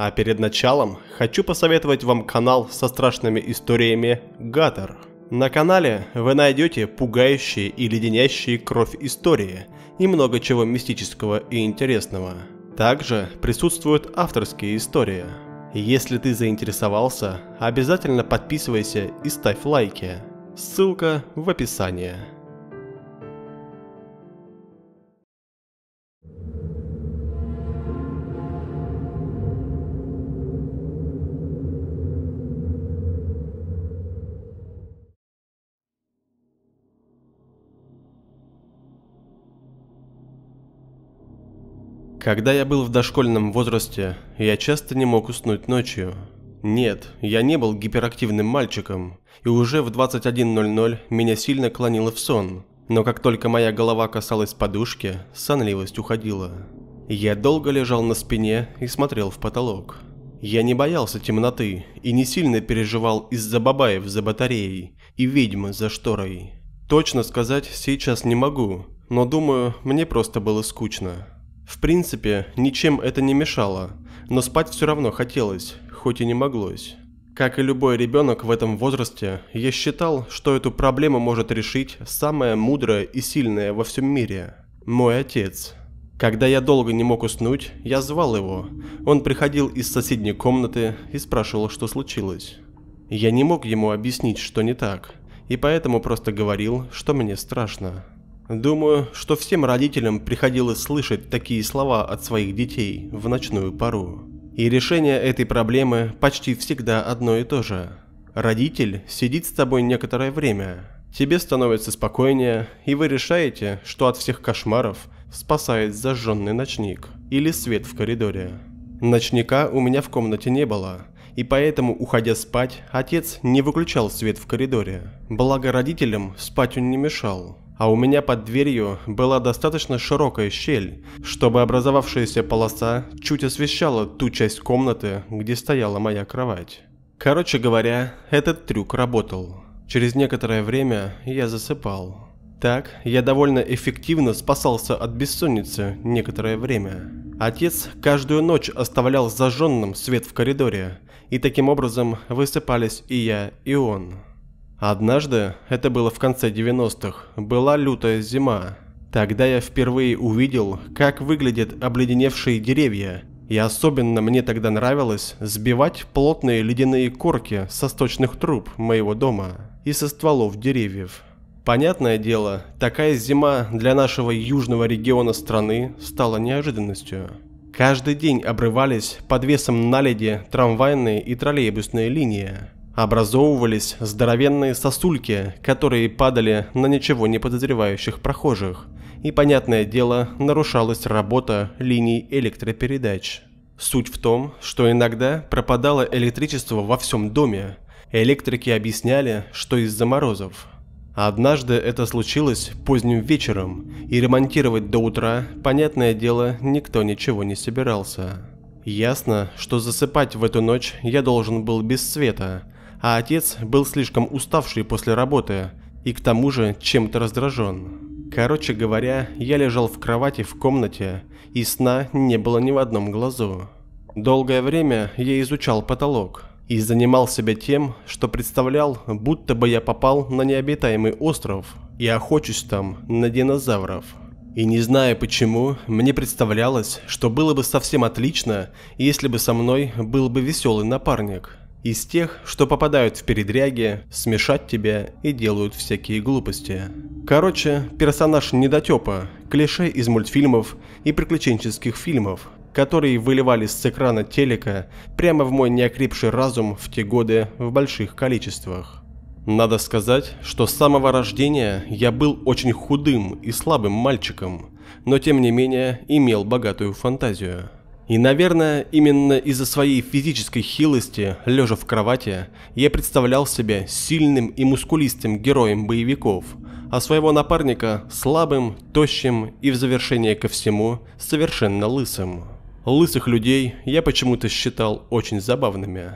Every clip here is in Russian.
А перед началом хочу посоветовать вам канал со страшными историями Гатер. На канале вы найдете пугающие и леденящие кровь истории и много чего мистического и интересного. Также присутствуют авторские истории. Если ты заинтересовался, обязательно подписывайся и ставь лайки. Ссылка в описании. Когда я был в дошкольном возрасте, я часто не мог уснуть ночью. Нет, я не был гиперактивным мальчиком, и уже в 21.00 меня сильно клонило в сон. Но как только моя голова касалась подушки, сонливость уходила. Я долго лежал на спине и смотрел в потолок. Я не боялся темноты и не сильно переживал из-за бабаев за батареей и ведьмы за шторой. Точно сказать сейчас не могу, но думаю, мне просто было скучно. В принципе, ничем это не мешало, но спать все равно хотелось, хоть и не моглось. Как и любой ребенок в этом возрасте, я считал, что эту проблему может решить самая мудрая и сильная во всем мире – мой отец. Когда я долго не мог уснуть, я звал его. Он приходил из соседней комнаты и спрашивал, что случилось. Я не мог ему объяснить, что не так, и поэтому просто говорил, что мне страшно. Думаю, что всем родителям приходилось слышать такие слова от своих детей в ночную пору. И решение этой проблемы почти всегда одно и то же. Родитель сидит с тобой некоторое время, тебе становится спокойнее, и вы решаете, что от всех кошмаров спасает зажженный ночник или свет в коридоре. Ночника у меня в комнате не было, и поэтому, уходя спать, отец не выключал свет в коридоре. Благо родителям спать он не мешал, а у меня под дверью была достаточно широкая щель, чтобы образовавшаяся полоса чуть освещала ту часть комнаты, где стояла моя кровать. Короче говоря, этот трюк работал. Через некоторое время я засыпал. Так, я довольно эффективно спасался от бессонницы некоторое время. Отец каждую ночь оставлял зажженным свет в коридоре, и таким образом высыпались и я, и он. Однажды, это было в конце 90-х, была лютая зима. Тогда я впервые увидел, как выглядят обледеневшие деревья, и особенно мне тогда нравилось сбивать плотные ледяные корки со сточных труб моего дома и со стволов деревьев. Понятное дело, такая зима для нашего южного региона страны стала неожиданностью. Каждый день обрывались под весом наледи трамвайные и троллейбусные линии образовывались здоровенные сосульки, которые падали на ничего не подозревающих прохожих, и, понятное дело, нарушалась работа линий электропередач. Суть в том, что иногда пропадало электричество во всем доме. Электрики объясняли, что из-за морозов. Однажды это случилось поздним вечером, и ремонтировать до утра, понятное дело, никто ничего не собирался. Ясно, что засыпать в эту ночь я должен был без света, а отец был слишком уставший после работы и к тому же чем-то раздражен. Короче говоря, я лежал в кровати в комнате, и сна не было ни в одном глазу. Долгое время я изучал потолок и занимал себя тем, что представлял, будто бы я попал на необитаемый остров и охочусь там на динозавров. И не зная почему, мне представлялось, что было бы совсем отлично, если бы со мной был бы веселый напарник – из тех, что попадают в передряги, смешать тебя и делают всякие глупости. Короче, персонаж недотепа, клише из мультфильмов и приключенческих фильмов, которые выливались с экрана телека прямо в мой неокрепший разум в те годы в больших количествах. Надо сказать, что с самого рождения я был очень худым и слабым мальчиком, но тем не менее имел богатую фантазию. И, наверное, именно из-за своей физической хилости, лежа в кровати, я представлял себя сильным и мускулистым героем боевиков, а своего напарника слабым, тощим и в завершение ко всему совершенно лысым. Лысых людей я почему-то считал очень забавными.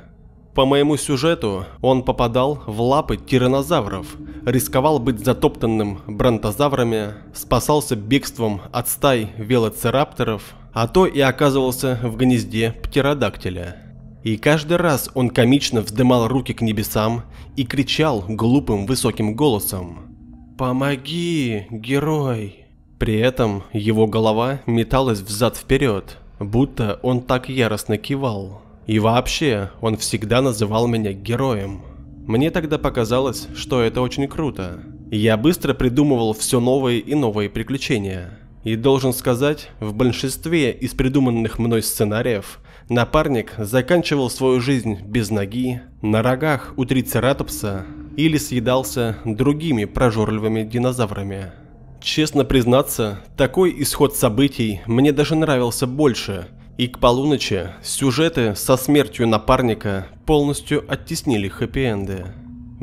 По моему сюжету он попадал в лапы тиранозавров, рисковал быть затоптанным бронтозаврами, спасался бегством от стай велоцирапторов – а то и оказывался в гнезде птеродактиля. И каждый раз он комично вздымал руки к небесам и кричал глупым высоким голосом «Помоги, герой!». При этом его голова металась взад-вперед, будто он так яростно кивал. И вообще, он всегда называл меня героем. Мне тогда показалось, что это очень круто. Я быстро придумывал все новые и новые приключения. И должен сказать, в большинстве из придуманных мной сценариев напарник заканчивал свою жизнь без ноги, на рогах у трицератопса или съедался другими прожорливыми динозаврами. Честно признаться, такой исход событий мне даже нравился больше, и к полуночи сюжеты со смертью напарника полностью оттеснили хэппи-энды.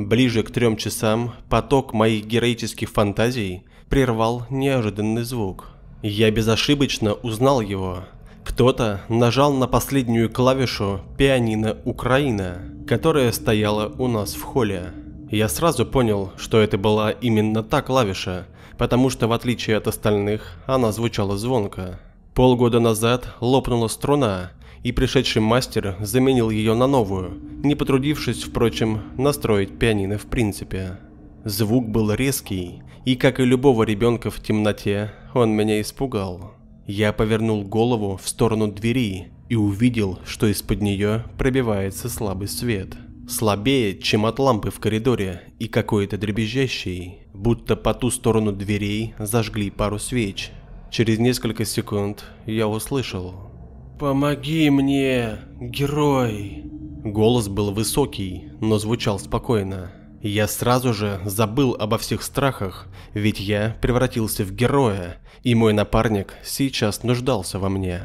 Ближе к трем часам поток моих героических фантазий прервал неожиданный звук. Я безошибочно узнал его. Кто-то нажал на последнюю клавишу пианино «Украина», которая стояла у нас в холле. Я сразу понял, что это была именно та клавиша, потому что в отличие от остальных, она звучала звонко. Полгода назад лопнула струна, и пришедший мастер заменил ее на новую, не потрудившись, впрочем, настроить пианино в принципе. Звук был резкий, и, как и любого ребенка в темноте, он меня испугал. Я повернул голову в сторону двери и увидел, что из-под нее пробивается слабый свет. Слабее, чем от лампы в коридоре, и какой-то дребезжащий, будто по ту сторону дверей зажгли пару свеч. Через несколько секунд я услышал «Помоги мне, герой!» Голос был высокий, но звучал спокойно. Я сразу же забыл обо всех страхах, ведь я превратился в героя, и мой напарник сейчас нуждался во мне.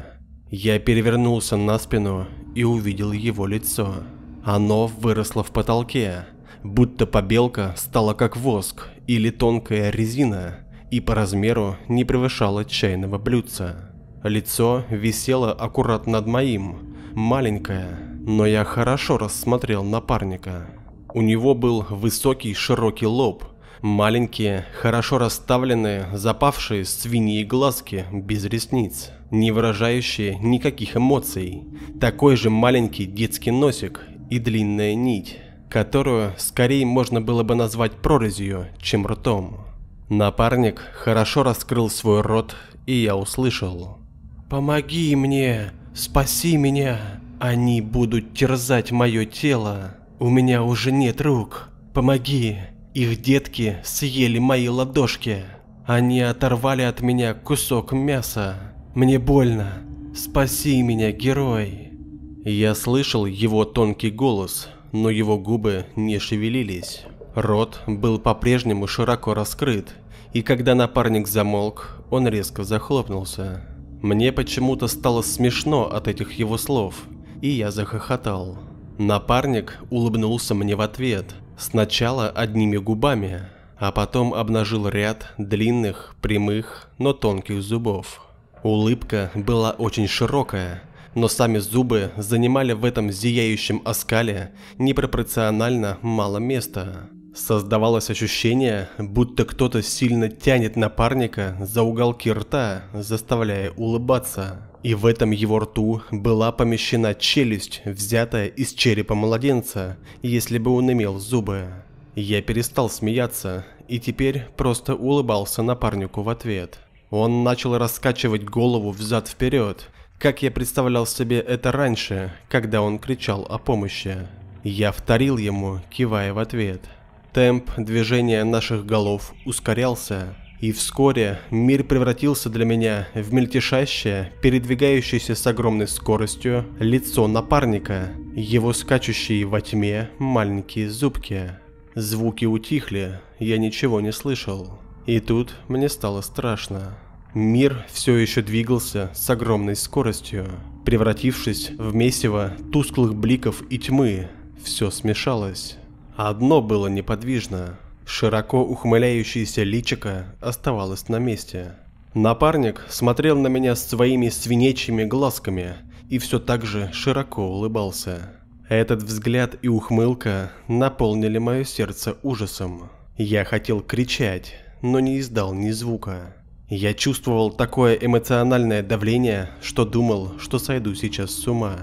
Я перевернулся на спину и увидел его лицо. Оно выросло в потолке, будто побелка стала как воск или тонкая резина, и по размеру не превышала чайного блюдца. Лицо висело аккуратно над моим, маленькое, но я хорошо рассмотрел напарника. У него был высокий широкий лоб, маленькие, хорошо расставленные, запавшие свиньи глазки без ресниц, не выражающие никаких эмоций, такой же маленький детский носик и длинная нить, которую скорее можно было бы назвать прорезью, чем ртом. Напарник хорошо раскрыл свой рот, и я услышал «Помоги мне! Спаси меня!» Они будут терзать мое тело. У меня уже нет рук. Помоги. Их детки съели мои ладошки. Они оторвали от меня кусок мяса. Мне больно. Спаси меня, герой. Я слышал его тонкий голос, но его губы не шевелились. Рот был по-прежнему широко раскрыт, и когда напарник замолк, он резко захлопнулся. Мне почему-то стало смешно от этих его слов, и я захохотал. Напарник улыбнулся мне в ответ, сначала одними губами, а потом обнажил ряд длинных, прямых, но тонких зубов. Улыбка была очень широкая, но сами зубы занимали в этом зияющем оскале непропорционально мало места. Создавалось ощущение, будто кто-то сильно тянет напарника за уголки рта, заставляя улыбаться и в этом его рту была помещена челюсть, взятая из черепа младенца, если бы он имел зубы. Я перестал смеяться и теперь просто улыбался напарнику в ответ. Он начал раскачивать голову взад-вперед, как я представлял себе это раньше, когда он кричал о помощи. Я вторил ему, кивая в ответ. Темп движения наших голов ускорялся, и вскоре мир превратился для меня в мельтешащее, передвигающееся с огромной скоростью лицо напарника, его скачущие во тьме маленькие зубки. Звуки утихли, я ничего не слышал. И тут мне стало страшно. Мир все еще двигался с огромной скоростью, превратившись в месиво тусклых бликов и тьмы. Все смешалось. Одно было неподвижно Широко ухмыляющееся личико оставалось на месте. Напарник смотрел на меня своими свинячьими глазками и все так же широко улыбался. Этот взгляд и ухмылка наполнили мое сердце ужасом. Я хотел кричать, но не издал ни звука. Я чувствовал такое эмоциональное давление, что думал, что сойду сейчас с ума.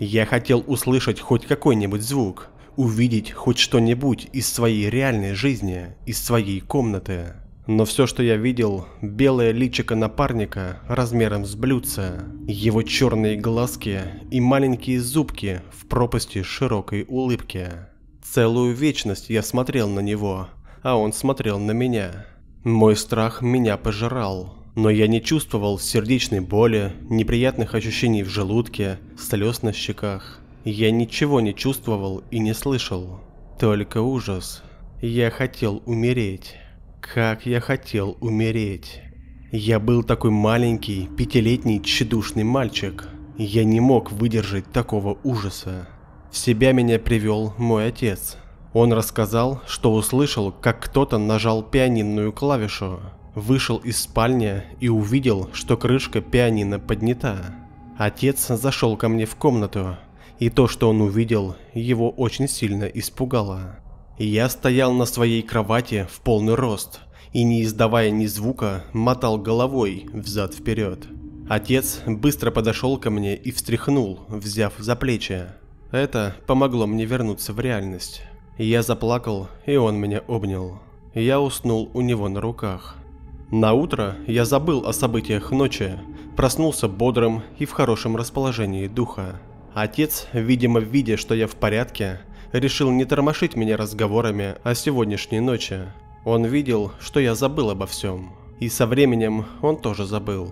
Я хотел услышать хоть какой-нибудь звук, увидеть хоть что-нибудь из своей реальной жизни, из своей комнаты. Но все, что я видел, белое личико напарника размером с блюдце, его черные глазки и маленькие зубки в пропасти широкой улыбки. Целую вечность я смотрел на него, а он смотрел на меня. Мой страх меня пожирал, но я не чувствовал сердечной боли, неприятных ощущений в желудке, слез на щеках. Я ничего не чувствовал и не слышал. Только ужас. Я хотел умереть. Как я хотел умереть. Я был такой маленький, пятилетний, тщедушный мальчик. Я не мог выдержать такого ужаса. В себя меня привел мой отец. Он рассказал, что услышал, как кто-то нажал пианинную клавишу, вышел из спальни и увидел, что крышка пианино поднята. Отец зашел ко мне в комнату, и то, что он увидел, его очень сильно испугало. Я стоял на своей кровати в полный рост и, не издавая ни звука, мотал головой взад-вперед. Отец быстро подошел ко мне и встряхнул, взяв за плечи. Это помогло мне вернуться в реальность. Я заплакал, и он меня обнял. Я уснул у него на руках. На утро я забыл о событиях ночи, проснулся бодрым и в хорошем расположении духа. Отец, видимо, видя, что я в порядке, решил не тормошить меня разговорами о сегодняшней ночи. Он видел, что я забыл обо всем. И со временем он тоже забыл.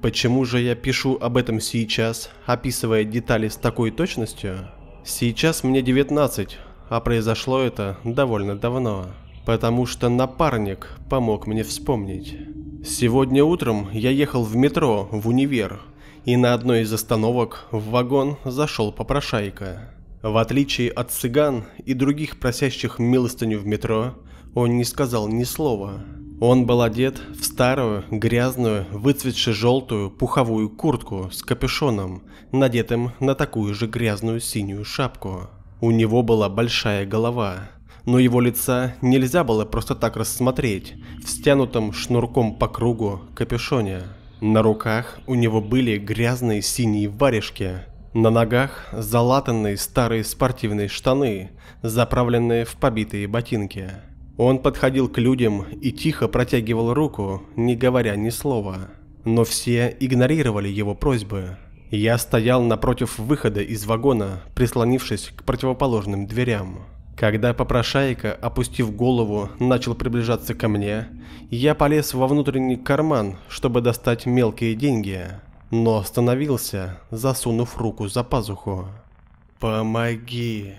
Почему же я пишу об этом сейчас, описывая детали с такой точностью? Сейчас мне 19, а произошло это довольно давно. Потому что напарник помог мне вспомнить. Сегодня утром я ехал в метро в универ и на одной из остановок в вагон зашел попрошайка. В отличие от цыган и других просящих милостыню в метро, он не сказал ни слова. Он был одет в старую, грязную, выцветшую желтую пуховую куртку с капюшоном, надетым на такую же грязную синюю шапку. У него была большая голова, но его лица нельзя было просто так рассмотреть в стянутом шнурком по кругу капюшоне. На руках у него были грязные синие варежки, на ногах залатанные старые спортивные штаны, заправленные в побитые ботинки. Он подходил к людям и тихо протягивал руку, не говоря ни слова. Но все игнорировали его просьбы. Я стоял напротив выхода из вагона, прислонившись к противоположным дверям. Когда попрошайка, опустив голову, начал приближаться ко мне, я полез во внутренний карман, чтобы достать мелкие деньги, но остановился, засунув руку за пазуху. «Помоги!»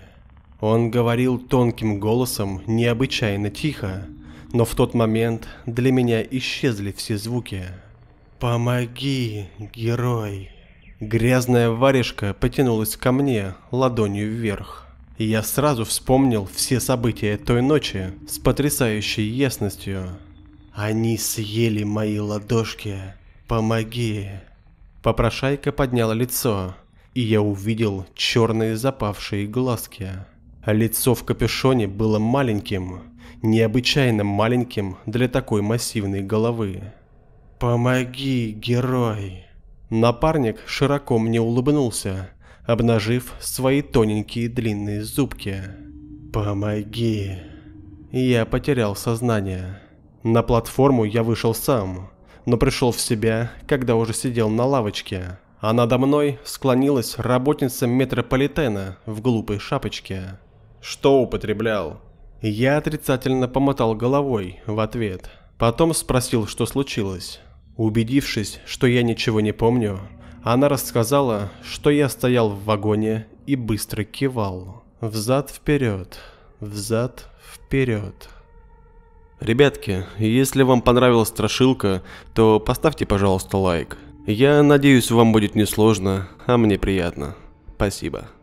Он говорил тонким голосом, необычайно тихо, но в тот момент для меня исчезли все звуки. «Помоги, герой!» Грязная варежка потянулась ко мне ладонью вверх я сразу вспомнил все события той ночи с потрясающей ясностью. «Они съели мои ладошки. Помоги!» Попрошайка подняла лицо, и я увидел черные запавшие глазки. Лицо в капюшоне было маленьким, необычайно маленьким для такой массивной головы. «Помоги, герой!» Напарник широко мне улыбнулся, обнажив свои тоненькие длинные зубки. «Помоги!» Я потерял сознание. На платформу я вышел сам, но пришел в себя, когда уже сидел на лавочке, а надо мной склонилась работница метрополитена в глупой шапочке. «Что употреблял?» Я отрицательно помотал головой в ответ. Потом спросил, что случилось. Убедившись, что я ничего не помню, она рассказала, что я стоял в вагоне и быстро кивал. Взад-вперед, взад-вперед. Ребятки, если вам понравилась страшилка, то поставьте, пожалуйста, лайк. Я надеюсь, вам будет несложно, а мне приятно. Спасибо.